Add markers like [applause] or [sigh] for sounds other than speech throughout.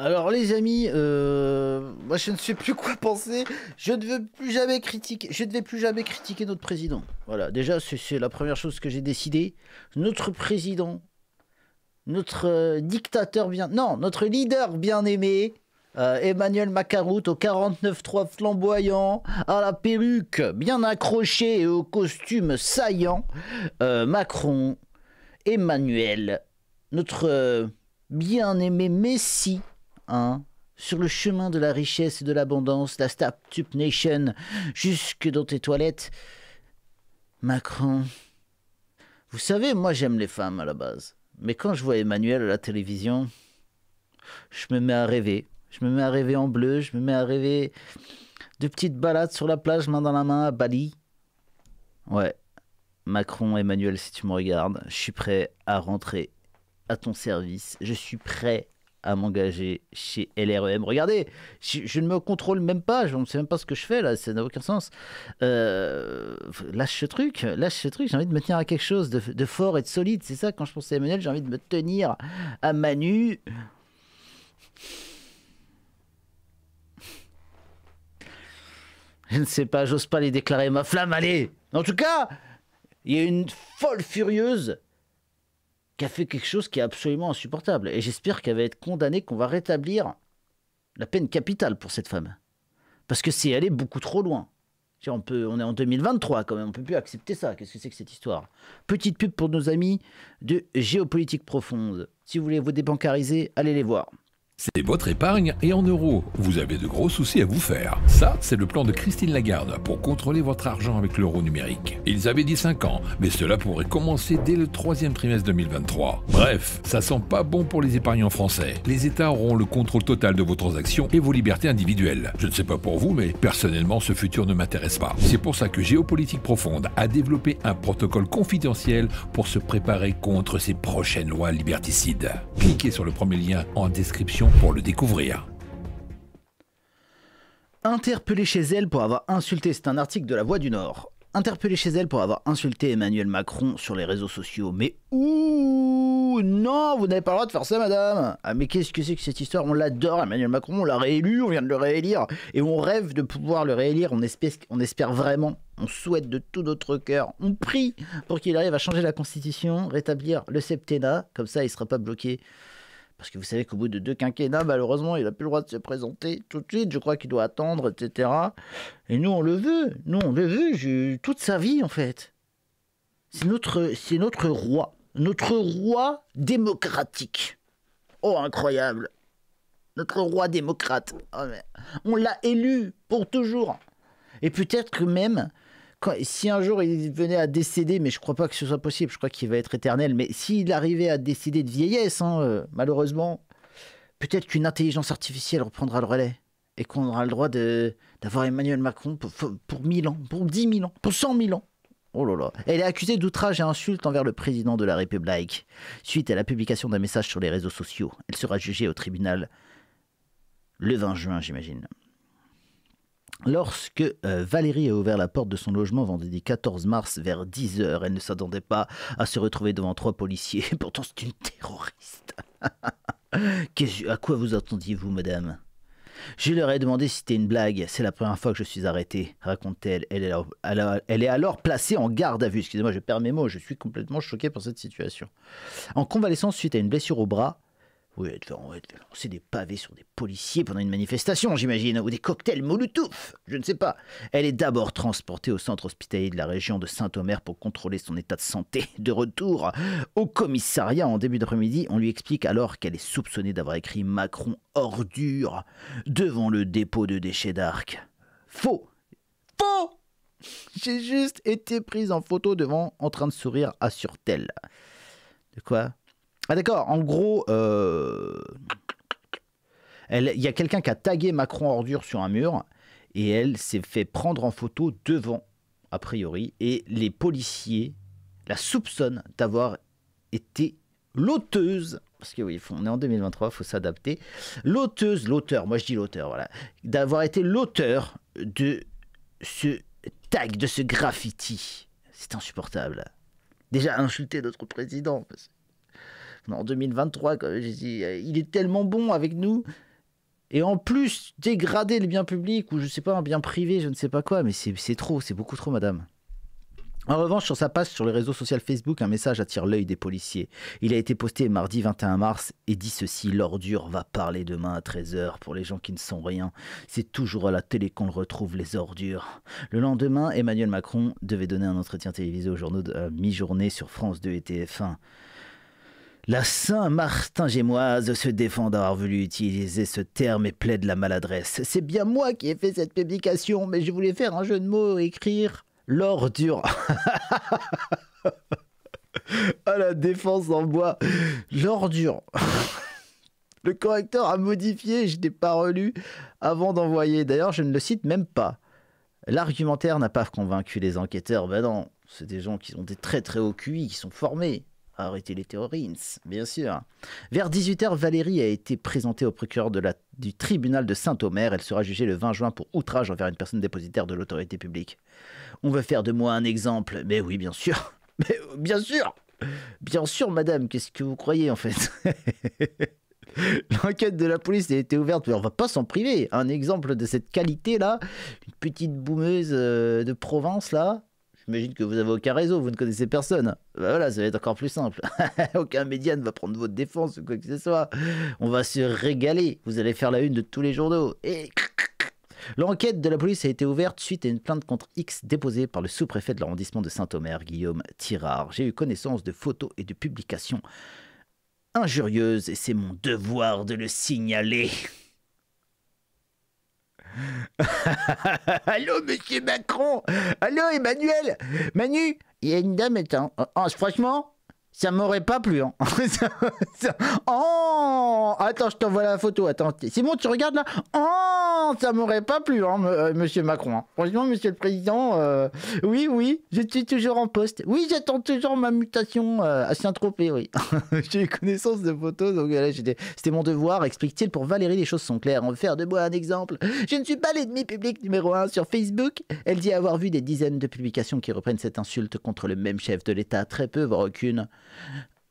Alors les amis, euh, moi je ne sais plus quoi penser. Je ne veux plus jamais critiquer. Je ne vais plus jamais critiquer notre président. Voilà, déjà c'est la première chose que j'ai décidé. Notre président, notre euh, dictateur bien, non, notre leader bien aimé, euh, Emmanuel Macarout au 49-3 flamboyant, à la perruque bien accrochée et au costume saillant, Macron, Emmanuel, notre bien-aimé Messi sur le chemin de la richesse et de l'abondance, la Startup Nation, jusque dans tes toilettes. Macron. Vous savez, moi j'aime les femmes à la base. Mais quand je vois Emmanuel à la télévision, je me mets à rêver. Je me mets à rêver en bleu, je me mets à rêver de petites balades sur la plage, main dans la main, à Bali. Ouais, Macron, Emmanuel, si tu me regardes, je suis prêt à rentrer à ton service. Je suis prêt à m'engager chez LREM. Regardez, je, ne me contrôle même pas, je ne sais même pas ce que je fais là, ça n'a aucun sens. Euh, lâche ce truc, lâche ce truc, j'ai envie de me tenir à quelque chose de, fort et de solide. C'est ça, quand je pense à Emmanuel, j'ai envie de me tenir à Manu. Je ne sais pas, j'ose pas les déclarer ma flamme, allez En tout cas, il y a une folle furieuse qui a fait quelque chose qui est absolument insupportable. Et j'espère qu'elle va être condamnée, qu'on va rétablir la peine capitale pour cette femme. Parce que c'est aller beaucoup trop loin. On, peut, on est en 2023 quand même, on peut plus accepter ça. Qu'est-ce que c'est que cette histoire Petite pub pour nos amis de Géopolitique Profonde. Si vous voulez vous débancariser, allez les voir. C'est votre épargne et en euros. Vous avez de gros soucis à vous faire. Ça, c'est le plan de Christine Lagarde pour contrôler votre argent avec l'euro numérique. Ils avaient dit 5 ans, mais cela pourrait commencer dès le troisième trimestre 2023. Bref, ça sent pas bon pour les épargnants français. Les États auront le contrôle total de vos transactions et vos libertés individuelles. Je ne sais pas pour vous, mais personnellement, ce futur ne m'intéresse pas. C'est pour ça que Géopolitique Profonde a développé un protocole confidentiel pour se préparer contre ces prochaines lois liberticides. Cliquez sur le premier lien en description pour le découvrir. Interpellé chez elle pour avoir insulté, c'est un article de La Voix du Nord. Interpellé chez elle pour avoir insulté Emmanuel Macron sur les réseaux sociaux. Mais ouh, non, vous n'avez pas le droit de faire ça, madame. Ah, mais qu'est-ce que c'est que cette histoire On l'adore, Emmanuel Macron, on l'a réélu, on vient de le réélire. Et on rêve de pouvoir le réélire, on espère, on espère vraiment on souhaite de tout notre cœur, on prie pour qu'il arrive à changer la Constitution, rétablir le septennat, comme ça il ne sera pas bloqué parce que vous savez qu'au bout de deux quinquennats, malheureusement, il n'a plus le droit de se présenter tout de suite. Je crois qu'il doit attendre, etc. Et nous, on le veut. Nous, on le veut. Toute sa vie, en fait. C'est notre, c'est notre roi. Notre roi démocratique. Oh, incroyable. Notre roi démocrate. Oh, on l'a élu pour toujours. Et peut-être que même, si un jour il venait à décéder, mais je crois pas que ce soit possible, je crois qu'il va être éternel, mais s'il arrivait à décéder de vieillesse, hein, euh, malheureusement, peut-être qu'une intelligence artificielle reprendra le relais et qu'on aura le droit d'avoir Emmanuel Macron pour, pour 1000 ans, pour dix mille ans, pour cent mille ans. Oh là là. Elle est accusée d'outrage et insulte envers le président de la République suite à la publication d'un message sur les réseaux sociaux. Elle sera jugée au tribunal le 20 juin, j'imagine. Lorsque euh, Valérie a ouvert la porte de son logement vendredi 14 mars vers 10h, elle ne s'attendait pas à se retrouver devant trois policiers. [laughs] Pourtant, c'est une terroriste. [laughs] à quoi vous attendiez-vous, madame Je leur ai demandé si c'était une blague. C'est la première fois que je suis arrêtée, raconte-t-elle. Elle, est alors, elle est alors placée en garde à vue. Excusez-moi, je perds mes mots. Je suis complètement choquée par cette situation. En convalescence suite à une blessure au bras, oui, lancer des pavés sur des policiers pendant une manifestation, j'imagine, ou des cocktails Molotov, je ne sais pas. Elle est d'abord transportée au centre hospitalier de la région de Saint-Omer pour contrôler son état de santé. [laughs] De retour au commissariat en début d'après-midi, on lui explique alors qu'elle est soupçonnée d'avoir écrit Macron ordure devant le dépôt de déchets d'Arc. Faux Faux J'ai juste été prise en photo devant en train de sourire à Surtel. De quoi ah d'accord, en gros, euh, il y a quelqu'un qui a tagué Macron ordure sur un mur et elle s'est fait prendre en photo devant, a priori, et les policiers la soupçonnent d'avoir été l'auteuse. Parce que oui, on est en 2023, il faut s'adapter. L'auteuse, l'auteur, moi je dis l'auteur, voilà, d'avoir été l'auteur de ce tag, de ce graffiti. C'est insupportable. Déjà insulter notre président. Parce en 2023, euh, il est tellement bon avec nous. Et en plus, dégrader les biens publics ou je sais pas, un bien privé, je ne sais pas quoi, mais c'est trop, c'est beaucoup trop, madame. En revanche, sur sa page sur les réseaux social Facebook, un message attire l'œil des policiers. Il a été posté mardi 21 mars et dit ceci L'ordure va parler demain à 13h pour les gens qui ne sont rien. C'est toujours à la télé qu'on retrouve, les ordures. Le lendemain, Emmanuel Macron devait donner un entretien télévisé aux journaux de euh, mi-journée sur France 2 et TF1. La Saint-Martin-Gémoise se défend d'avoir voulu utiliser ce terme et plaide la maladresse. C'est bien moi qui ai fait cette publication, mais je voulais faire un jeu de mots, écrire l'ordure. ah [laughs] la défense en bois, l'ordure. [laughs] le correcteur a modifié, je n'ai pas relu avant d'envoyer. D'ailleurs, je ne le cite même pas. L'argumentaire n'a pas convaincu les enquêteurs. Ben non, c'est des gens qui ont des très très hauts QI, qui sont formés. Arrêtez les terroristes, bien sûr. Vers 18h, Valérie a été présentée au procureur du tribunal de Saint-Omer. Elle sera jugée le 20 juin pour outrage envers une personne dépositaire de l'autorité publique. On veut faire de moi un exemple. Mais oui, bien sûr. [laughs] Mais bien sûr. Bien sûr, madame, qu'est-ce que vous croyez en fait [laughs] L'enquête de la police a été ouverte, mais on va pas s'en priver. Un exemple de cette qualité-là, une petite boumeuse euh, de Provence, là, J'imagine que vous avez aucun réseau, vous ne connaissez personne. Bah voilà, ça va être encore plus simple. [laughs] aucun média ne va prendre votre défense ou quoi que ce soit. On va se régaler. Vous allez faire la une de tous les journaux. Et. L'enquête de la police a été ouverte suite à une plainte contre X déposée par le sous-préfet de l'arrondissement de Saint-Omer, Guillaume Tirard. J'ai eu connaissance de photos et de publications injurieuses et c'est mon devoir de le signaler. [laughs] Allô, monsieur Macron Allô, Emmanuel Manu, il y a une dame étant. en oh, oh, franchement, ça m'aurait pas plu. Hein. [laughs] oh Attends, je t'envoie la photo. Attends, c'est bon, tu regardes là Oh Ça m'aurait pas plu, hein, euh, monsieur Macron. Hein. Franchement, monsieur le président, euh, oui, oui, je suis toujours en poste. Oui, j'attends toujours ma mutation euh, à Saint-Tropez, oui. [laughs] J'ai eu connaissance de photos, donc là, c'était mon devoir, explique-t-il pour Valérie. Les choses sont claires. On va faire de moi un exemple. Je ne suis pas l'ennemi public numéro un sur Facebook. Elle dit avoir vu des dizaines de publications qui reprennent cette insulte contre le même chef de l'État. Très peu, voire aucune.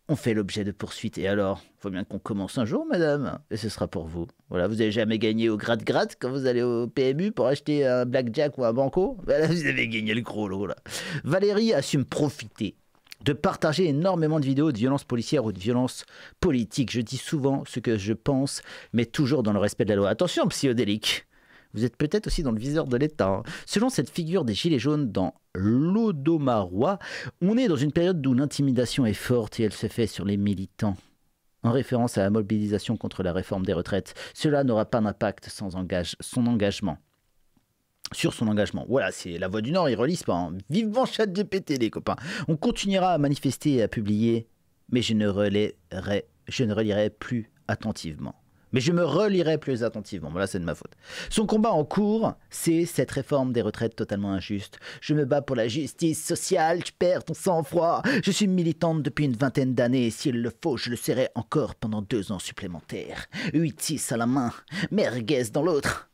On fait l'objet de poursuites. Et alors Faut bien qu'on commence un jour, madame. Et ce sera pour vous. Voilà, vous n'avez jamais gagné au gratte-gratte quand vous allez au PMU pour acheter un blackjack ou un banco. vous avez gagné le gros lot, là. Valérie assume profiter de partager énormément de vidéos de violences policières ou de violences politiques. Je dis souvent ce que je pense, mais toujours dans le respect de la loi. Attention, psychodélique vous êtes peut-être aussi dans le viseur de l'État. Hein. Selon cette figure des Gilets jaunes dans L'Odomarois, on est dans une période où l'intimidation est forte et elle se fait sur les militants. En référence à la mobilisation contre la réforme des retraites, cela n'aura pas d'impact sans engage son engagement sur son engagement. Voilà, c'est la voix du Nord, ils relise pas. Hein. Vivement chat GPT, les copains. On continuera à manifester et à publier, mais je ne, relirai je ne relierai plus attentivement mais je me relirai plus attentivement. Voilà, c'est de ma faute. Son combat en cours, c'est cette réforme des retraites totalement injuste. Je me bats pour la justice sociale, je perds ton sang-froid. Je suis militante depuis une vingtaine d'années, et s'il le faut, je le serai encore pendant deux ans supplémentaires. 8-6 à la main, merguez dans l'autre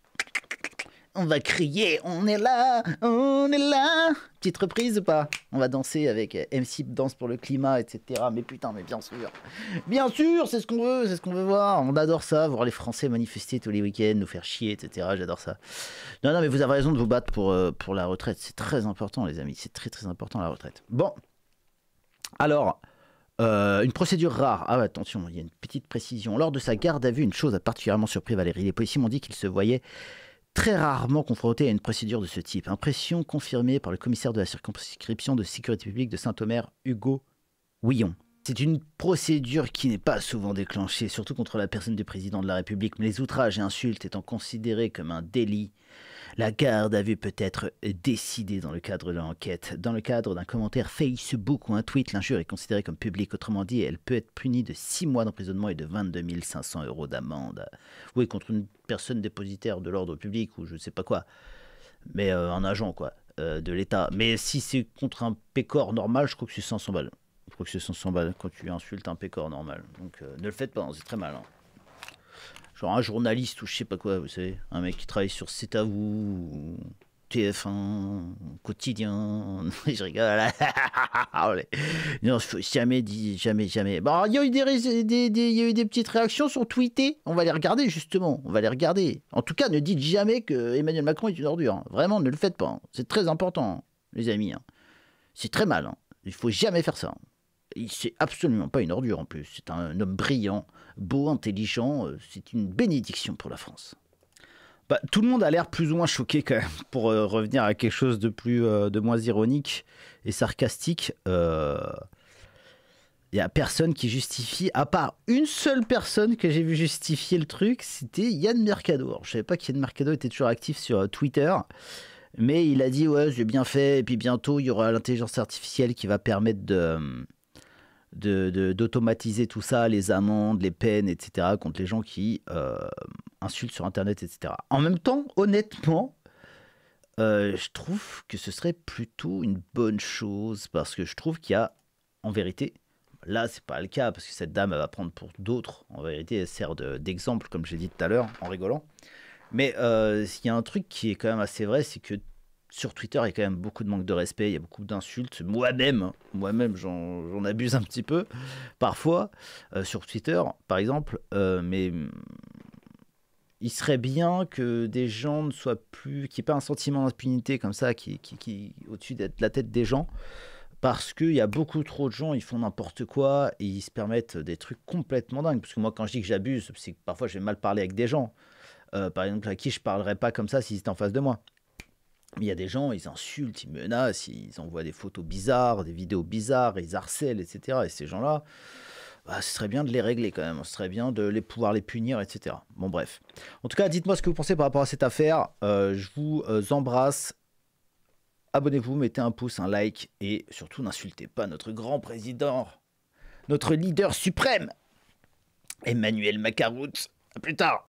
on va crier, on est là, on est là. Petite reprise ou pas On va danser avec MC Danse pour le climat, etc. Mais putain, mais bien sûr. Bien sûr, c'est ce qu'on veut, c'est ce qu'on veut voir. On adore ça, voir les Français manifester tous les week-ends, nous faire chier, etc. J'adore ça. Non, non, mais vous avez raison de vous battre pour, euh, pour la retraite. C'est très important, les amis. C'est très, très important, la retraite. Bon. Alors, euh, une procédure rare. Ah, attention, il y a une petite précision. Lors de sa garde à vue, une chose a particulièrement surpris Valérie. Les policiers m'ont dit qu'il se voyait très rarement confronté à une procédure de ce type. Impression confirmée par le commissaire de la circonscription de sécurité publique de Saint-Omer, Hugo Ouillon. C'est une procédure qui n'est pas souvent déclenchée, surtout contre la personne du président de la République, mais les outrages et insultes étant considérés comme un délit la garde a vu peut-être décidé dans le cadre de l'enquête. Dans le cadre d'un commentaire Facebook ou un tweet, l'injure est considérée comme publique. Autrement dit, elle peut être punie de 6 mois d'emprisonnement et de 22 500 euros d'amende. Oui, contre une personne dépositaire de l'ordre public ou je ne sais pas quoi. Mais euh, un agent, quoi, euh, de l'État. Mais si c'est contre un pécor normal, je crois que c'est 500 balles. Je crois que c'est 500 balles quand tu insultes un pécor normal. Donc euh, ne le faites pas, hein, c'est très mal. Hein un journaliste ou je sais pas quoi, vous savez. Un mec qui travaille sur C'est à vous, TF1, quotidien. [laughs] je rigole. [laughs] non, jamais dit, jamais, jamais. Bon, il y a eu des, des, petites réactions sur Twitter. On va les regarder, justement. On va les regarder. En tout cas, ne dites jamais que Emmanuel Macron est une ordure. Vraiment, ne le faites pas. C'est très important, les amis. Hein. C'est très mal. Hein. Il faut jamais faire ça. C'est absolument pas une ordure en plus. C'est un homme brillant, beau, intelligent. Euh, c'est une bénédiction pour la France. Bah, tout le monde a l'air plus ou moins choqué quand même, [laughs] pour euh, revenir à quelque chose de plus euh, de moins ironique et sarcastique. Il n'y a personne qui justifie, à part une seule personne que j'ai vu justifier le truc, c'était Yann Mercado. je ne savais pas qu'Yann Mercado était toujours actif sur Twitter, mais il a dit ouais j'ai bien fait, et puis bientôt il y aura l'intelligence artificielle qui va permettre de d'automatiser de, tout ça, les amendes, les peines, etc., contre les gens qui euh, insultent sur Internet, etc. En même temps, honnêtement, euh, je trouve que ce serait plutôt une bonne chose, parce que je trouve qu'il y a, en vérité, là, c'est pas le cas, parce que cette dame, elle va prendre pour d'autres, en vérité, elle sert d'exemple, comme j'ai dit tout à l'heure, en rigolant. Mais euh, il y a un truc qui est quand même assez vrai, c'est que sur Twitter, il y a quand même beaucoup de manque de respect, il y a beaucoup d'insultes. Moi-même, hein, moi-même, j'en abuse un petit peu parfois euh, sur Twitter, par exemple. Euh, mais mm, il serait bien que des gens ne soient plus, qu'il n'y ait pas un sentiment d'impunité comme ça, qui, qui, au-dessus de la tête des gens, parce qu'il y a beaucoup trop de gens, ils font n'importe quoi et ils se permettent des trucs complètement dingues. Parce que moi, quand je dis que j'abuse, c'est que parfois je vais mal parler avec des gens. Euh, par exemple, à qui je parlerais pas comme ça s'ils étaient en face de moi il y a des gens, ils insultent, ils menacent, ils envoient des photos bizarres, des vidéos bizarres, ils harcèlent, etc. Et ces gens-là, bah, ce serait bien de les régler quand même, ce serait bien de les pouvoir les punir, etc. Bon bref. En tout cas, dites-moi ce que vous pensez par rapport à cette affaire. Euh, je vous euh, embrasse. Abonnez-vous, mettez un pouce, un like et surtout n'insultez pas notre grand président, notre leader suprême, Emmanuel Macarout. A plus tard